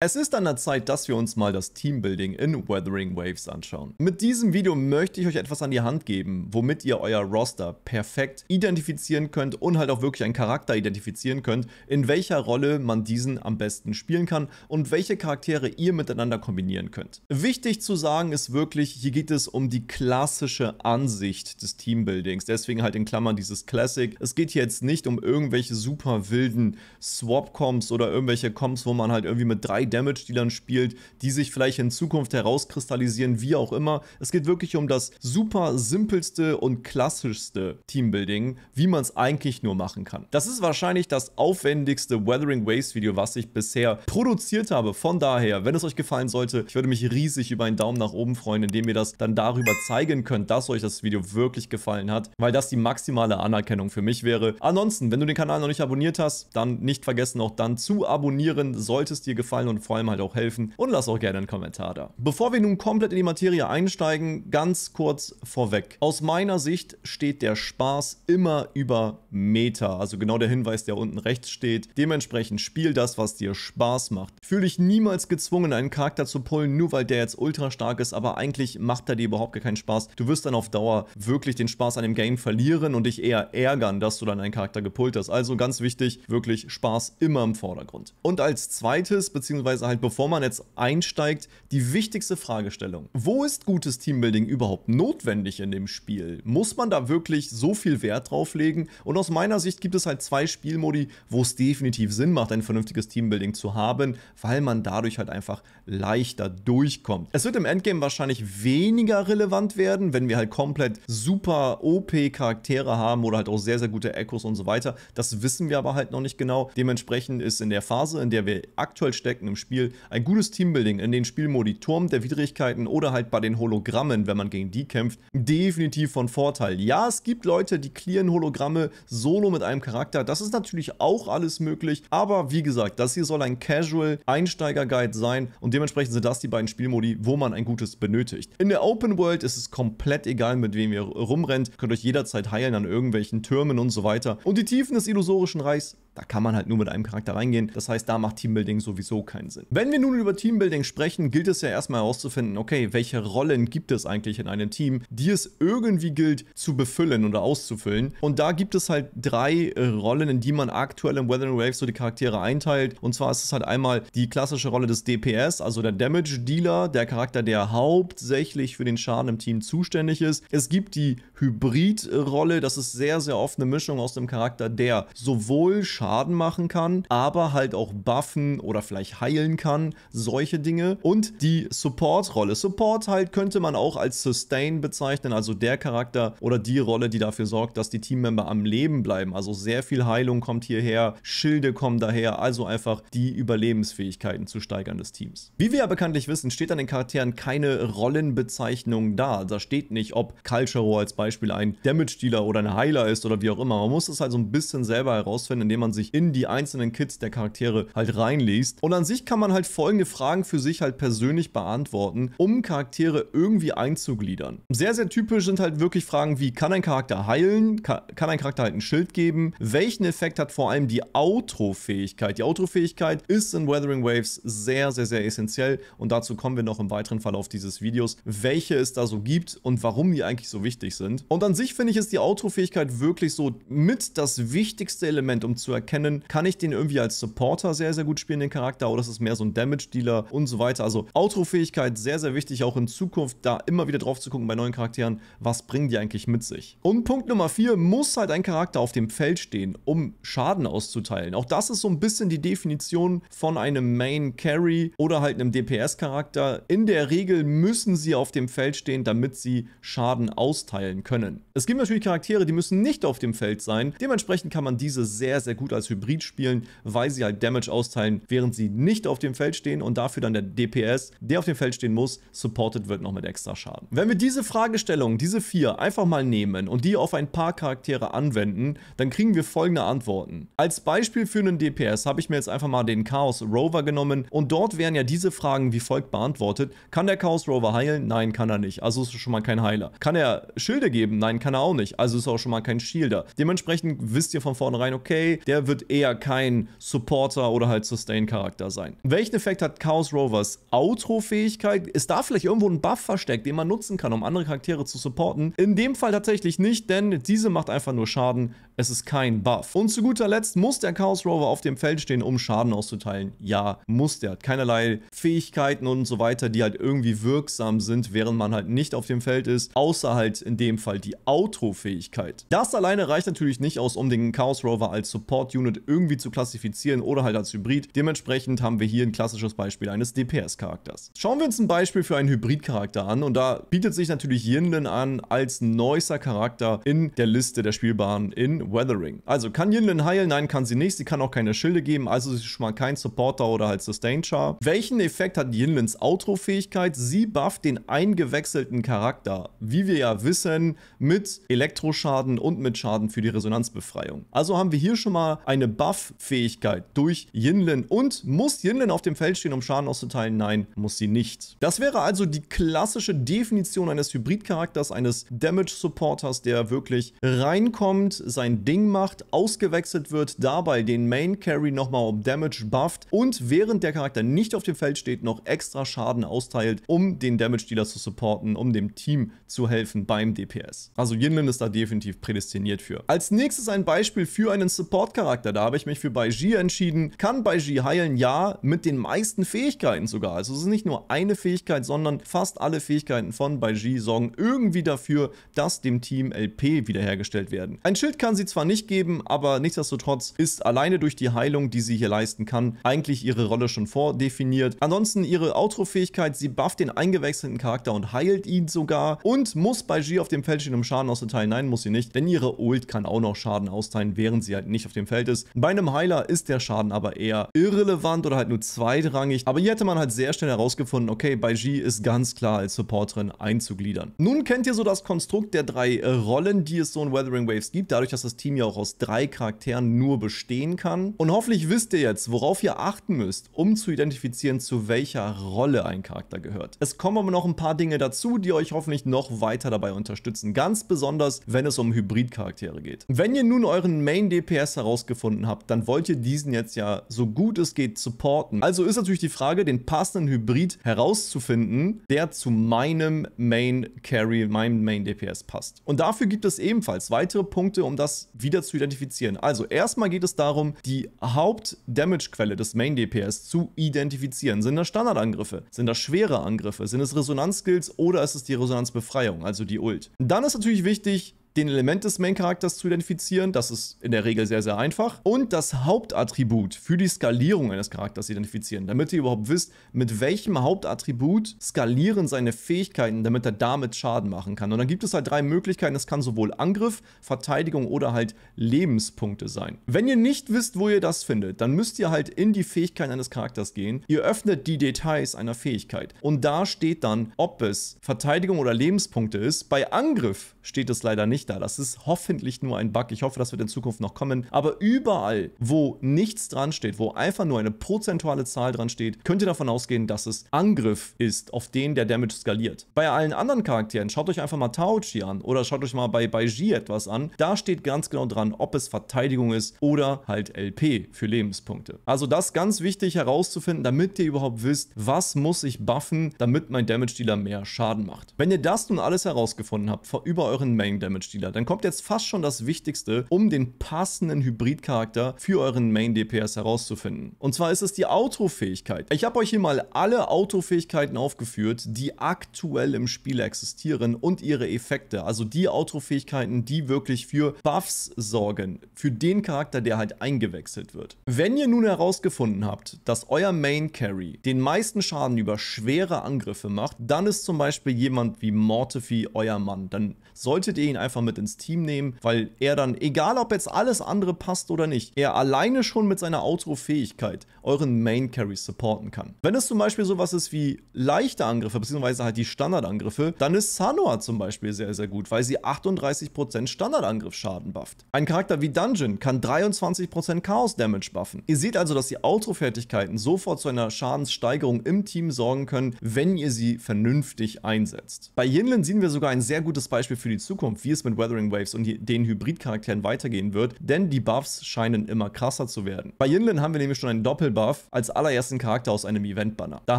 Es ist an der Zeit, dass wir uns mal das Teambuilding in Weathering Waves anschauen. Mit diesem Video möchte ich euch etwas an die Hand geben, womit ihr euer Roster perfekt identifizieren könnt und halt auch wirklich einen Charakter identifizieren könnt, in welcher Rolle man diesen am besten spielen kann und welche Charaktere ihr miteinander kombinieren könnt. Wichtig zu sagen ist wirklich, hier geht es um die klassische Ansicht des Teambuildings, deswegen halt in Klammern dieses Classic. Es geht hier jetzt nicht um irgendwelche super wilden Swap-Comps oder irgendwelche Comps, wo man halt irgendwie mit drei damage dealern spielt, die sich vielleicht in Zukunft herauskristallisieren, wie auch immer. Es geht wirklich um das super simpelste und klassischste Teambuilding, wie man es eigentlich nur machen kann. Das ist wahrscheinlich das aufwendigste Weathering Waves Video, was ich bisher produziert habe. Von daher, wenn es euch gefallen sollte, ich würde mich riesig über einen Daumen nach oben freuen, indem ihr das dann darüber zeigen könnt, dass euch das Video wirklich gefallen hat, weil das die maximale Anerkennung für mich wäre. Ansonsten, wenn du den Kanal noch nicht abonniert hast, dann nicht vergessen auch dann zu abonnieren, sollte es dir gefallen und und vor allem halt auch helfen. Und lass auch gerne einen Kommentar da. Bevor wir nun komplett in die Materie einsteigen, ganz kurz vorweg. Aus meiner Sicht steht der Spaß immer über Meta. Also genau der Hinweis, der unten rechts steht. Dementsprechend spiel das, was dir Spaß macht. Fühle dich niemals gezwungen, einen Charakter zu pullen, nur weil der jetzt ultra stark ist, aber eigentlich macht er dir überhaupt gar keinen Spaß. Du wirst dann auf Dauer wirklich den Spaß an dem Game verlieren und dich eher ärgern, dass du dann einen Charakter gepullt hast. Also ganz wichtig, wirklich Spaß immer im Vordergrund. Und als zweites, beziehungsweise beziehungsweise halt bevor man jetzt einsteigt, die wichtigste Fragestellung. Wo ist gutes Teambuilding überhaupt notwendig in dem Spiel? Muss man da wirklich so viel Wert drauf legen? Und aus meiner Sicht gibt es halt zwei Spielmodi, wo es definitiv Sinn macht, ein vernünftiges Teambuilding zu haben, weil man dadurch halt einfach leichter durchkommt. Es wird im Endgame wahrscheinlich weniger relevant werden, wenn wir halt komplett super OP-Charaktere haben oder halt auch sehr, sehr gute Echos und so weiter. Das wissen wir aber halt noch nicht genau. Dementsprechend ist in der Phase, in der wir aktuell stecken im Spiel ein gutes Teambuilding in den Spielmodi Turm der Widrigkeiten oder halt bei den Hologrammen, wenn man gegen die kämpft, definitiv von Vorteil. Ja, es gibt Leute, die clearen Hologramme solo mit einem Charakter, das ist natürlich auch alles möglich, aber wie gesagt, das hier soll ein Casual Einsteiger Guide sein und dementsprechend sind das die beiden Spielmodi, wo man ein gutes benötigt. In der Open World ist es komplett egal, mit wem ihr rumrennt, könnt euch jederzeit heilen an irgendwelchen Türmen und so weiter und die Tiefen des illusorischen Reichs da kann man halt nur mit einem Charakter reingehen. Das heißt, da macht Teambuilding sowieso keinen Sinn. Wenn wir nun über Teambuilding sprechen, gilt es ja erstmal herauszufinden, okay, welche Rollen gibt es eigentlich in einem Team, die es irgendwie gilt zu befüllen oder auszufüllen. Und da gibt es halt drei äh, Rollen, in die man aktuell im Weather Wave so die Charaktere einteilt. Und zwar ist es halt einmal die klassische Rolle des DPS, also der Damage Dealer, der Charakter, der hauptsächlich für den Schaden im Team zuständig ist. Es gibt die Hybrid-Rolle, das ist sehr, sehr oft eine Mischung aus dem Charakter, der sowohl Schaden Schaden machen kann, aber halt auch buffen oder vielleicht heilen kann, solche Dinge. Und die Support-Rolle. Support halt könnte man auch als Sustain bezeichnen, also der Charakter oder die Rolle, die dafür sorgt, dass die Teammember am Leben bleiben. Also sehr viel Heilung kommt hierher, Schilde kommen daher, also einfach die Überlebensfähigkeiten zu steigern des Teams. Wie wir ja bekanntlich wissen, steht an den Charakteren keine Rollenbezeichnung da. Da steht nicht, ob Calcharo als Beispiel ein Damage-Dealer oder ein Heiler ist oder wie auch immer. Man muss es halt so ein bisschen selber herausfinden, indem man sich sich in die einzelnen Kits der Charaktere halt reinliest. Und an sich kann man halt folgende Fragen für sich halt persönlich beantworten, um Charaktere irgendwie einzugliedern. Sehr, sehr typisch sind halt wirklich Fragen wie, kann ein Charakter heilen? Kann, kann ein Charakter halt ein Schild geben? Welchen Effekt hat vor allem die Outro-Fähigkeit? Die Outro-Fähigkeit ist in Weathering Waves sehr, sehr, sehr essentiell und dazu kommen wir noch im weiteren Verlauf dieses Videos, welche es da so gibt und warum die eigentlich so wichtig sind. Und an sich finde ich, ist die Outro-Fähigkeit wirklich so mit das wichtigste Element, um zu erkennen, kennen, kann ich den irgendwie als Supporter sehr, sehr gut spielen, den Charakter, oder ist es mehr so ein Damage-Dealer und so weiter. Also Outro-Fähigkeit sehr, sehr wichtig, auch in Zukunft da immer wieder drauf zu gucken bei neuen Charakteren, was bringen die eigentlich mit sich. Und Punkt Nummer 4, muss halt ein Charakter auf dem Feld stehen, um Schaden auszuteilen. Auch das ist so ein bisschen die Definition von einem Main Carry oder halt einem DPS-Charakter. In der Regel müssen sie auf dem Feld stehen, damit sie Schaden austeilen können. Es gibt natürlich Charaktere, die müssen nicht auf dem Feld sein. Dementsprechend kann man diese sehr, sehr gut gut als Hybrid spielen, weil sie halt Damage austeilen, während sie nicht auf dem Feld stehen und dafür dann der DPS, der auf dem Feld stehen muss, supported wird noch mit extra Schaden. Wenn wir diese Fragestellung, diese vier, einfach mal nehmen und die auf ein paar Charaktere anwenden, dann kriegen wir folgende Antworten. Als Beispiel für einen DPS habe ich mir jetzt einfach mal den Chaos Rover genommen und dort wären ja diese Fragen wie folgt beantwortet. Kann der Chaos Rover heilen? Nein, kann er nicht. Also ist schon mal kein Heiler. Kann er Schilde geben? Nein, kann er auch nicht. Also ist er auch schon mal kein Shielder. Dementsprechend wisst ihr von vornherein, okay, der er wird eher kein Supporter oder halt Sustain-Charakter sein. Welchen Effekt hat Chaos Rovers Outro-Fähigkeit? Ist da vielleicht irgendwo ein Buff versteckt, den man nutzen kann, um andere Charaktere zu supporten? In dem Fall tatsächlich nicht, denn diese macht einfach nur Schaden. Es ist kein Buff. Und zu guter Letzt muss der Chaos Rover auf dem Feld stehen, um Schaden auszuteilen. Ja, muss der. Hat keinerlei Fähigkeiten und so weiter, die halt irgendwie wirksam sind, während man halt nicht auf dem Feld ist, außer halt in dem Fall die Outro-Fähigkeit. Das alleine reicht natürlich nicht aus, um den Chaos Rover als Support Support-Unit irgendwie zu klassifizieren oder halt als Hybrid. Dementsprechend haben wir hier ein klassisches Beispiel eines DPS-Charakters. Schauen wir uns ein Beispiel für einen Hybrid-Charakter an und da bietet sich natürlich Yinlin an als neuester Charakter in der Liste der Spielbahnen in Weathering. Also kann Yinlin heilen? Nein, kann sie nicht. Sie kann auch keine Schilde geben, also ist schon mal kein Supporter oder halt Sustain Char. Welchen Effekt hat Yinlins Outro-Fähigkeit? Sie bufft den eingewechselten Charakter, wie wir ja wissen, mit Elektroschaden und mit Schaden für die Resonanzbefreiung. Also haben wir hier schon mal eine Buff-Fähigkeit durch Yinlin. Und muss Yinlin auf dem Feld stehen, um Schaden auszuteilen? Nein, muss sie nicht. Das wäre also die klassische Definition eines Hybrid-Charakters, eines Damage-Supporters, der wirklich reinkommt, sein Ding macht, ausgewechselt wird, dabei den Main-Carry nochmal um Damage bufft und während der Charakter nicht auf dem Feld steht, noch extra Schaden austeilt, um den Damage-Dealer zu supporten, um dem Team zu helfen beim DPS. Also Yinlin ist da definitiv prädestiniert für. Als nächstes ein Beispiel für einen Support-Charakter Charakter. Da habe ich mich für Baiji entschieden. Kann Baiji heilen? Ja, mit den meisten Fähigkeiten sogar. Also es ist nicht nur eine Fähigkeit, sondern fast alle Fähigkeiten von Baiji sorgen irgendwie dafür, dass dem Team LP wiederhergestellt werden. Ein Schild kann sie zwar nicht geben, aber nichtsdestotrotz ist alleine durch die Heilung, die sie hier leisten kann, eigentlich ihre Rolle schon vordefiniert. Ansonsten ihre Outro-Fähigkeit, sie bufft den eingewechselten Charakter und heilt ihn sogar und muss Baiji auf dem Feld stehen, um Schaden auszuteilen. Nein, muss sie nicht, denn ihre Ult kann auch noch Schaden austeilen, während sie halt nicht auf dem Feld Feld ist. Bei einem Heiler ist der Schaden aber eher irrelevant oder halt nur zweitrangig. Aber hier hätte man halt sehr schnell herausgefunden, okay, bei G ist ganz klar als Supporterin einzugliedern. Nun kennt ihr so das Konstrukt der drei äh, Rollen, die es so in Weathering Waves gibt, dadurch, dass das Team ja auch aus drei Charakteren nur bestehen kann. Und hoffentlich wisst ihr jetzt, worauf ihr achten müsst, um zu identifizieren, zu welcher Rolle ein Charakter gehört. Es kommen aber noch ein paar Dinge dazu, die euch hoffentlich noch weiter dabei unterstützen. Ganz besonders, wenn es um Hybridcharaktere geht. Wenn ihr nun euren Main DPS herausgefunden rausgefunden habt, dann wollt ihr diesen jetzt ja so gut es geht supporten. Also ist natürlich die Frage, den passenden Hybrid herauszufinden, der zu meinem Main Carry, meinem Main DPS passt. Und dafür gibt es ebenfalls weitere Punkte, um das wieder zu identifizieren. Also erstmal geht es darum, die Haupt-Damage-Quelle des Main DPS zu identifizieren. Sind das Standardangriffe? Sind das schwere Angriffe? Sind es Resonanz-Skills oder ist es die Resonanzbefreiung, also die Ult? Dann ist natürlich wichtig, den Element des Main-Charakters zu identifizieren. Das ist in der Regel sehr, sehr einfach. Und das Hauptattribut für die Skalierung eines Charakters identifizieren, damit ihr überhaupt wisst, mit welchem Hauptattribut skalieren seine Fähigkeiten, damit er damit Schaden machen kann. Und dann gibt es halt drei Möglichkeiten. Das kann sowohl Angriff, Verteidigung oder halt Lebenspunkte sein. Wenn ihr nicht wisst, wo ihr das findet, dann müsst ihr halt in die Fähigkeiten eines Charakters gehen. Ihr öffnet die Details einer Fähigkeit. Und da steht dann, ob es Verteidigung oder Lebenspunkte ist. Bei Angriff steht es leider nicht da. Das ist hoffentlich nur ein Bug. Ich hoffe, das wird in Zukunft noch kommen. Aber überall, wo nichts dran steht, wo einfach nur eine prozentuale Zahl dran steht, könnt ihr davon ausgehen, dass es Angriff ist, auf den der Damage skaliert. Bei allen anderen Charakteren, schaut euch einfach mal Taochi an oder schaut euch mal bei, bei Ji etwas an. Da steht ganz genau dran, ob es Verteidigung ist oder halt LP für Lebenspunkte. Also das ganz wichtig herauszufinden, damit ihr überhaupt wisst, was muss ich buffen, damit mein Damage Dealer mehr Schaden macht. Wenn ihr das nun alles herausgefunden habt über euren Main Damage Stil Dann kommt jetzt fast schon das Wichtigste, um den passenden Hybridcharakter für euren Main DPS herauszufinden. Und zwar ist es die Autofähigkeit. Ich habe euch hier mal alle Autofähigkeiten aufgeführt, die aktuell im Spiel existieren und ihre Effekte. Also die Autofähigkeiten, die wirklich für Buffs sorgen, für den Charakter, der halt eingewechselt wird. Wenn ihr nun herausgefunden habt, dass euer Main Carry den meisten Schaden über schwere Angriffe macht, dann ist zum Beispiel jemand wie Mortify euer Mann. Dann solltet ihr ihn einfach einfach mit ins Team nehmen, weil er dann, egal ob jetzt alles andere passt oder nicht, er alleine schon mit seiner Outro-Fähigkeit euren Main-Carry supporten kann. Wenn es zum Beispiel sowas ist wie leichte Angriffe, beziehungsweise halt die Standardangriffe, dann ist Sanoa zum Beispiel sehr, sehr gut, weil sie 38% Standardangriffschaden bufft. Ein Charakter wie Dungeon kann 23% Chaos-Damage buffen. Ihr seht also, dass die Outro-Fertigkeiten sofort zu einer Schadenssteigerung im Team sorgen können, wenn ihr sie vernünftig einsetzt. Bei Yinlin sehen wir sogar ein sehr gutes Beispiel für die Zukunft, wie es mit mit Weathering Waves und den Hybrid-Charakteren weitergehen wird, denn die Buffs scheinen immer krasser zu werden. Bei Yinlin haben wir nämlich schon einen Doppelbuff als allerersten Charakter aus einem Event-Banner. Da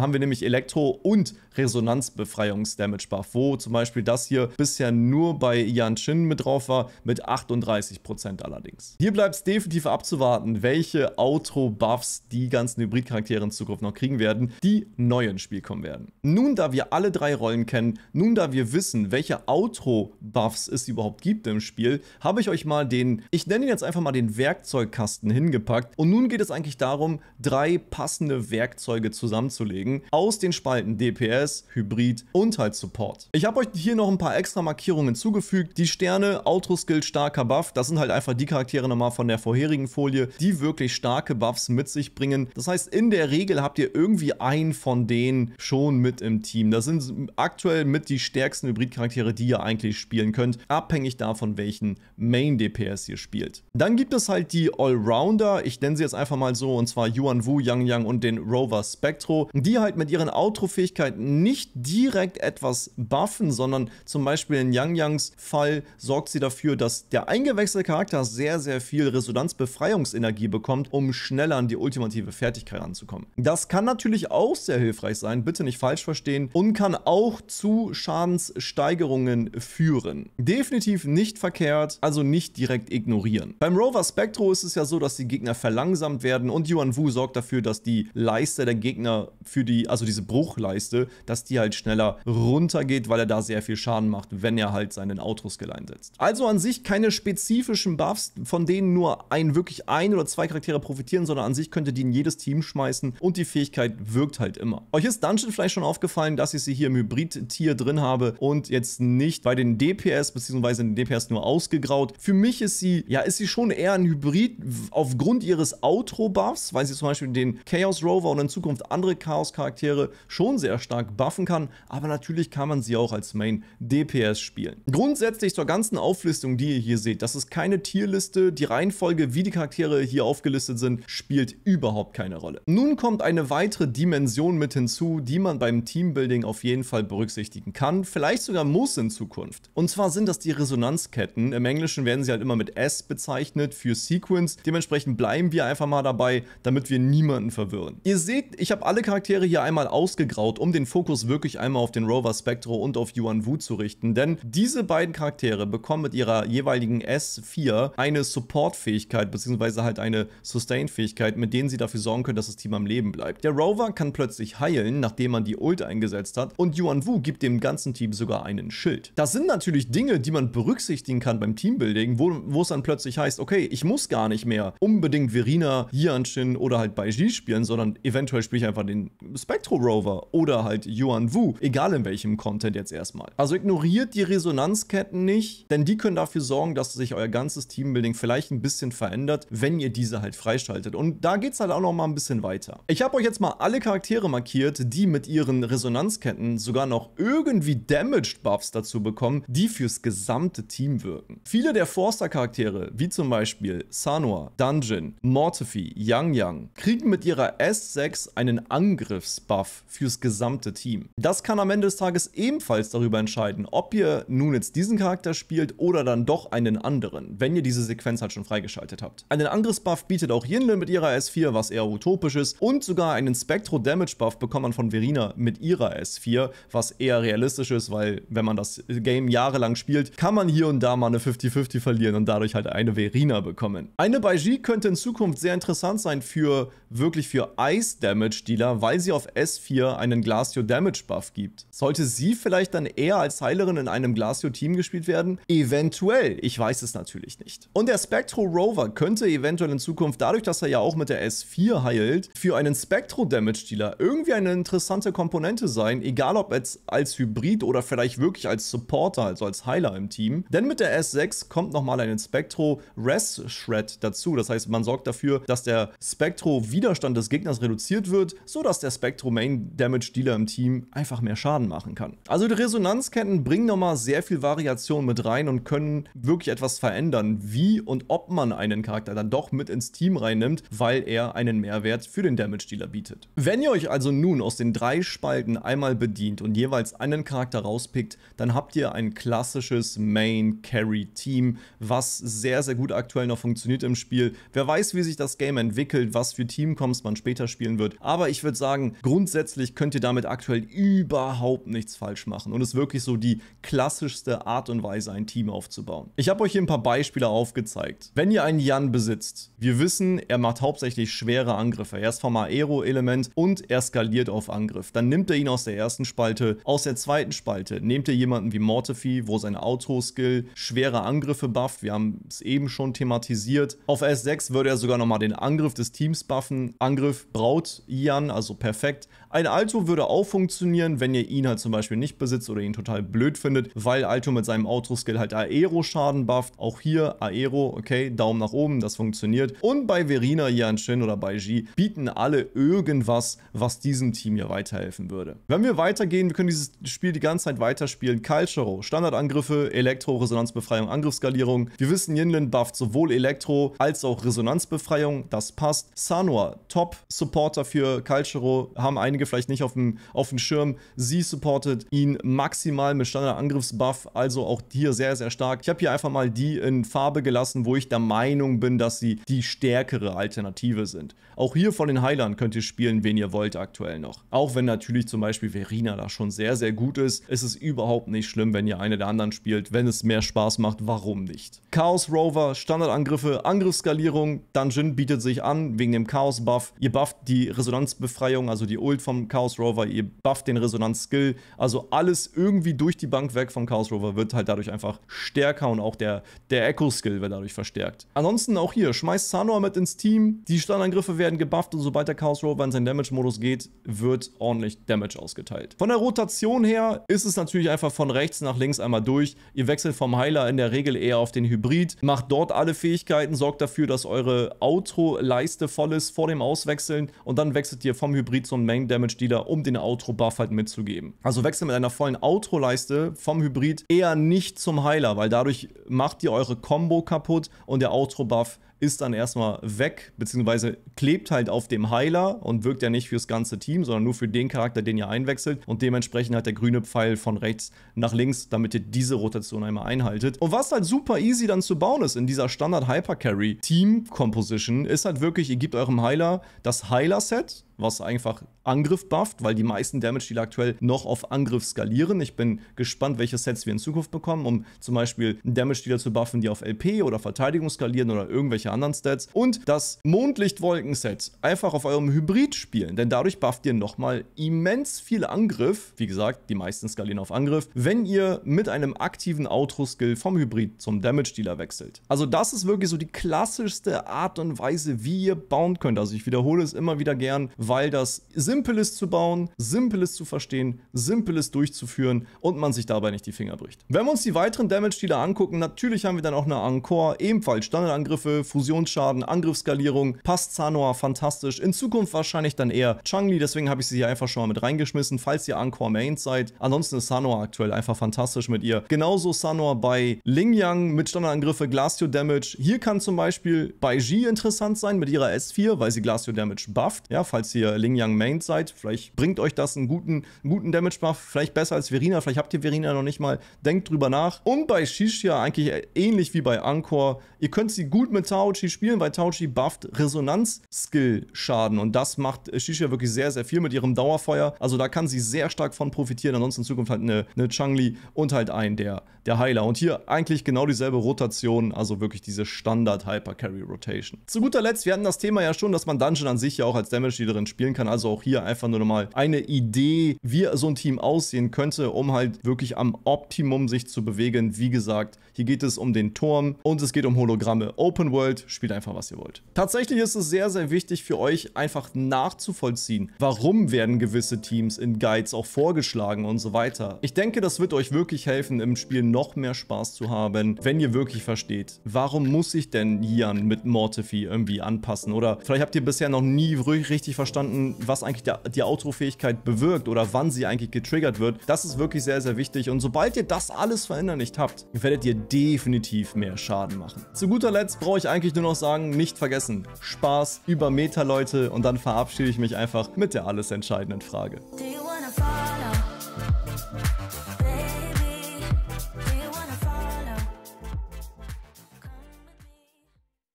haben wir nämlich Elektro- und Resonanzbefreiungs-Damage-Buff, wo zum Beispiel das hier bisher nur bei Yan Chin mit drauf war, mit 38% allerdings. Hier bleibt es definitiv abzuwarten, welche Outro-Buffs die ganzen Hybrid-Charaktere in Zukunft noch kriegen werden, die neu ins Spiel kommen werden. Nun, da wir alle drei Rollen kennen, nun, da wir wissen, welche Outro-Buffs es überhaupt überhaupt gibt im Spiel, habe ich euch mal den, ich nenne ihn jetzt einfach mal den Werkzeugkasten hingepackt. Und nun geht es eigentlich darum, drei passende Werkzeuge zusammenzulegen aus den Spalten DPS, Hybrid und halt Support. Ich habe euch hier noch ein paar extra Markierungen zugefügt. Die Sterne, Outro-Skill, starker Buff, das sind halt einfach die Charaktere nochmal von der vorherigen Folie, die wirklich starke Buffs mit sich bringen. Das heißt, in der Regel habt ihr irgendwie einen von denen schon mit im Team. Das sind aktuell mit die stärksten Hybrid-Charaktere, die ihr eigentlich spielen könnt. Ab abhängig davon, welchen Main DPS ihr spielt. Dann gibt es halt die Allrounder, ich nenne sie jetzt einfach mal so, und zwar Yuan Wu, Yang Yang und den Rover Spectro, die halt mit ihren Outro-Fähigkeiten nicht direkt etwas buffen, sondern zum Beispiel in Yang Yangs Fall sorgt sie dafür, dass der eingewechselte Charakter sehr, sehr viel Resonanzbefreiungsenergie bekommt, um schneller an die ultimative Fertigkeit anzukommen. Das kann natürlich auch sehr hilfreich sein, bitte nicht falsch verstehen, und kann auch zu Schadenssteigerungen führen. Definitiv definitiv nicht verkehrt, also nicht direkt ignorieren. Beim Rover Spectro ist es ja so, dass die Gegner verlangsamt werden und Yuan Wu sorgt dafür, dass die Leiste der Gegner für die, also diese Bruchleiste, dass die halt schneller runtergeht, weil er da sehr viel Schaden macht, wenn er halt seinen Autoskill einsetzt. Also an sich keine spezifischen Buffs, von denen nur ein wirklich ein oder zwei Charaktere profitieren, sondern an sich könnte die in jedes Team schmeißen und die Fähigkeit wirkt halt immer. Euch ist Dungeon vielleicht schon aufgefallen, dass ich sie hier im Hybrid-Tier drin habe und jetzt nicht bei den DPS bzw beziehungsweise in DPS nur ausgegraut. Für mich ist sie, ja, ist sie schon eher ein Hybrid aufgrund ihres Outro-Buffs, weil sie zum Beispiel den Chaos Rover und in Zukunft andere Chaos-Charaktere schon sehr stark buffen kann, aber natürlich kann man sie auch als Main DPS spielen. Grundsätzlich zur ganzen Auflistung, die ihr hier seht, das ist keine Tierliste, die Reihenfolge, wie die Charaktere hier aufgelistet sind, spielt überhaupt keine Rolle. Nun kommt eine weitere Dimension mit hinzu, die man beim Teambuilding auf jeden Fall berücksichtigen kann, vielleicht sogar muss in Zukunft. Und zwar sind das die Resonanzketten. Im Englischen werden sie halt immer mit S bezeichnet für Sequence. Dementsprechend bleiben wir einfach mal dabei, damit wir niemanden verwirren. Ihr seht, ich habe alle Charaktere hier einmal ausgegraut, um den Fokus wirklich einmal auf den Rover Spectro und auf Yuan Wu zu richten, denn diese beiden Charaktere bekommen mit ihrer jeweiligen S4 eine Support-Fähigkeit bzw. halt eine Sustain-Fähigkeit, mit denen sie dafür sorgen können, dass das Team am Leben bleibt. Der Rover kann plötzlich heilen, nachdem man die Ult eingesetzt hat und Yuan Wu gibt dem ganzen Team sogar einen Schild. Das sind natürlich Dinge, die man man berücksichtigen kann beim Teambuilding, wo, wo es dann plötzlich heißt, okay, ich muss gar nicht mehr unbedingt Verina, Yianxin oder halt Baiji spielen, sondern eventuell spiele ich einfach den Spectro Rover oder halt Yuan Wu, egal in welchem Content jetzt erstmal. Also ignoriert die Resonanzketten nicht, denn die können dafür sorgen, dass sich euer ganzes Teambuilding vielleicht ein bisschen verändert, wenn ihr diese halt freischaltet. Und da geht es halt auch noch mal ein bisschen weiter. Ich habe euch jetzt mal alle Charaktere markiert, die mit ihren Resonanzketten sogar noch irgendwie Damaged Buffs dazu bekommen, die fürs Gesamt gesamte Team wirken. Viele der Forster-Charaktere, wie zum Beispiel Sanwa, Dungeon, Mortify, Yang Yang, kriegen mit ihrer S6 einen Angriffsbuff fürs gesamte Team. Das kann am Ende des Tages ebenfalls darüber entscheiden, ob ihr nun jetzt diesen Charakter spielt oder dann doch einen anderen, wenn ihr diese Sequenz halt schon freigeschaltet habt. Einen Angriffsbuff bietet auch Yinle mit ihrer S4, was eher utopisch ist, und sogar einen Spectro-Damage-Buff bekommt man von Verina mit ihrer S4, was eher realistisch ist, weil wenn man das Game jahrelang spielt, kann man hier und da mal eine 50-50 verlieren und dadurch halt eine Verina bekommen. Eine Baiji könnte in Zukunft sehr interessant sein für wirklich für Ice-Damage-Dealer, weil sie auf S4 einen Glacio-Damage-Buff gibt. Sollte sie vielleicht dann eher als Heilerin in einem Glacio-Team gespielt werden? Eventuell. Ich weiß es natürlich nicht. Und der Spectro Rover könnte eventuell in Zukunft, dadurch, dass er ja auch mit der S4 heilt, für einen Spectro-Damage-Dealer irgendwie eine interessante Komponente sein, egal ob als, als Hybrid oder vielleicht wirklich als Supporter, also als Heiler im Team. Denn mit der S6 kommt nochmal ein Spectro Res Shred dazu. Das heißt, man sorgt dafür, dass der Spectro Widerstand des Gegners reduziert wird, sodass der Spectro Main Damage Dealer im Team einfach mehr Schaden machen kann. Also die Resonanzketten bringen nochmal sehr viel Variation mit rein und können wirklich etwas verändern, wie und ob man einen Charakter dann doch mit ins Team reinnimmt, weil er einen Mehrwert für den Damage Dealer bietet. Wenn ihr euch also nun aus den drei Spalten einmal bedient und jeweils einen Charakter rauspickt, dann habt ihr ein klassisches Main Carry Team, was sehr, sehr gut aktuell noch funktioniert im Spiel. Wer weiß, wie sich das Game entwickelt, was für Teamcoms man später spielen wird. Aber ich würde sagen, grundsätzlich könnt ihr damit aktuell überhaupt nichts falsch machen und ist wirklich so die klassischste Art und Weise, ein Team aufzubauen. Ich habe euch hier ein paar Beispiele aufgezeigt. Wenn ihr einen Jan besitzt, wir wissen, er macht hauptsächlich schwere Angriffe. Er ist vom Aero-Element und er skaliert auf Angriff. Dann nimmt er ihn aus der ersten Spalte, aus der zweiten Spalte nehmt ihr jemanden wie Mortify, wo sein Auto Crossbow-Skill, schwere Angriffe bufft. Wir haben es eben schon thematisiert. Auf S6 würde er sogar nochmal den Angriff des Teams buffen. Angriff braut Ian, also perfekt. Ein Alto würde auch funktionieren, wenn ihr ihn halt zum Beispiel nicht besitzt oder ihn total blöd findet, weil Alto mit seinem Outro-Skill halt Aero-Schaden bufft. Auch hier Aero, okay, Daumen nach oben, das funktioniert. Und bei Verina, Yanshin oder bei G bieten alle irgendwas, was diesem Team hier weiterhelfen würde. Wenn wir weitergehen, wir können dieses Spiel die ganze Zeit weiterspielen. Calchero, Standardangriffe, Elektro, Resonanzbefreiung, Angriffsskalierung. Wir wissen, Yinlin bufft sowohl Elektro als auch Resonanzbefreiung, das passt. Sanua, Top-Supporter für Calchero, haben einige einige vielleicht nicht auf dem, auf dem Schirm. Sie supportet ihn maximal mit Standardangriffsbuff, also auch hier sehr, sehr stark. Ich habe hier einfach mal die in Farbe gelassen, wo ich der Meinung bin, dass sie die stärkere Alternative sind. Auch hier von den Heilern könnt ihr spielen, wen ihr wollt aktuell noch. Auch wenn natürlich zum Beispiel Verina da schon sehr, sehr gut ist, ist es überhaupt nicht schlimm, wenn ihr eine der anderen spielt. Wenn es mehr Spaß macht, warum nicht? Chaos Rover, Standardangriffe, Angriffsskalierung, Dungeon bietet sich an wegen dem Chaos-Buff. Ihr bufft die Resonanzbefreiung, also die Ult von vom Chaos Rover, ihr bufft den Resonanz-Skill. Also alles irgendwie durch die Bank weg vom Chaos Rover wird halt dadurch einfach stärker und auch der, der Echo-Skill wird dadurch verstärkt. Ansonsten auch hier, schmeißt Sanor mit ins Team, die Standangriffe werden gebufft und sobald der Chaos Rover in seinen Damage-Modus geht, wird ordentlich Damage ausgeteilt. Von der Rotation her ist es natürlich einfach von rechts nach links einmal durch. Ihr wechselt vom Heiler in der Regel eher auf den Hybrid, macht dort alle Fähigkeiten, sorgt dafür, dass eure Outro-Leiste voll ist vor dem Auswechseln und dann wechselt ihr vom Hybrid zum Main Damage Damage Dealer, um den Outro-Buff halt mitzugeben. Also wechselt mit einer vollen Outro-Leiste vom Hybrid eher nicht zum Heiler, weil dadurch macht ihr eure Combo kaputt und der Outro-Buff ist dann erstmal weg, beziehungsweise klebt halt auf dem Heiler und wirkt ja nicht fürs ganze Team, sondern nur für den Charakter, den ihr einwechselt. Und dementsprechend hat der grüne Pfeil von rechts nach links, damit ihr diese Rotation einmal einhaltet. Und was halt super easy dann zu bauen ist in dieser Standard Hyper Carry Team Composition, ist halt wirklich, ihr gebt eurem Heiler das Heiler-Set, was einfach Angriff bufft, weil die meisten Damage-Dealer aktuell noch auf Angriff skalieren. Ich bin gespannt, welche Sets wir in Zukunft bekommen, um zum Beispiel Damage-Dealer zu buffen, die auf LP oder Verteidigung skalieren oder irgendwelche irgendwelche anderen Stats. Und das Mondlichtwolken-Set einfach auf eurem Hybrid spielen, denn dadurch bufft ihr nochmal immens viel Angriff. Wie gesagt, die meisten skalieren auf Angriff, wenn ihr mit einem aktiven Outro-Skill vom Hybrid zum Damage-Dealer wechselt. Also das ist wirklich so die klassischste Art und Weise, wie ihr bauen könnt. Also ich wiederhole es immer wieder gern, weil das simpel ist zu bauen, simpel ist zu verstehen, simpel ist durchzuführen und man sich dabei nicht die Finger bricht. Wenn wir uns die weiteren Damage-Dealer angucken, natürlich haben wir dann auch eine Encore, ebenfalls Standardangriffe, Fusion Fusionsschaden, Angriffskalierung, passt Sanoa fantastisch. In Zukunft wahrscheinlich dann eher Changli, deswegen habe ich sie hier einfach schon mal mit reingeschmissen, falls ihr Encore Main seid. Ansonsten ist Sanoa aktuell einfach fantastisch mit ihr. Genauso Sanoa bei Ling Yang mit Standardangriffe, Glacio Damage. Hier kann zum Beispiel bei Ji interessant sein mit ihrer S4, weil sie Glacio Damage bufft. Ja, falls ihr Ling Yang Mains seid, vielleicht bringt euch das einen guten, einen guten Damage Buff, vielleicht besser als Verina, vielleicht habt ihr Verina noch nicht mal. Denkt drüber nach. Und bei Shishia eigentlich ähnlich wie bei Ankor Ihr könnt sie gut mit Tauchi spielen, weil Tauchi bufft Resonanz-Skill-Schaden und das macht Shisha wirklich sehr, sehr viel mit ihrem Dauerfeuer. Also da kann sie sehr stark von profitieren. Ansonsten in Zukunft halt eine, eine Changli und halt ein der, der Heiler. Und hier eigentlich genau dieselbe Rotation, also wirklich diese Standard-Hyper-Carry-Rotation. Zu guter Letzt, wir hatten das Thema ja schon, dass man Dungeon an sich ja auch als Damage-Dealerin spielen kann. Also auch hier einfach nur nochmal eine Idee, wie so ein Team aussehen könnte, um halt wirklich am Optimum sich zu bewegen. Wie gesagt, hier geht es um den Turm und es geht um Holo Hologramme. Open World, spielt einfach, was ihr wollt. Tatsächlich ist es sehr, sehr wichtig für euch, einfach nachzuvollziehen, warum werden gewisse Teams in Guides auch vorgeschlagen und so weiter. Ich denke, das wird euch wirklich helfen, im Spiel noch mehr Spaß zu haben, wenn ihr wirklich versteht, warum muss ich denn Jan mit Mortify irgendwie anpassen? Oder vielleicht habt ihr bisher noch nie richtig verstanden, was eigentlich die Outro-Fähigkeit bewirkt oder wann sie eigentlich getriggert wird. Das ist wirklich sehr, sehr wichtig. Und sobald ihr das alles verändern nicht habt, werdet ihr definitiv mehr Schaden machen. Zu guter Letzt brauche ich eigentlich nur noch sagen, nicht vergessen, Spaß über Meta, Leute, und dann verabschiede ich mich einfach mit der alles entscheidenden Frage.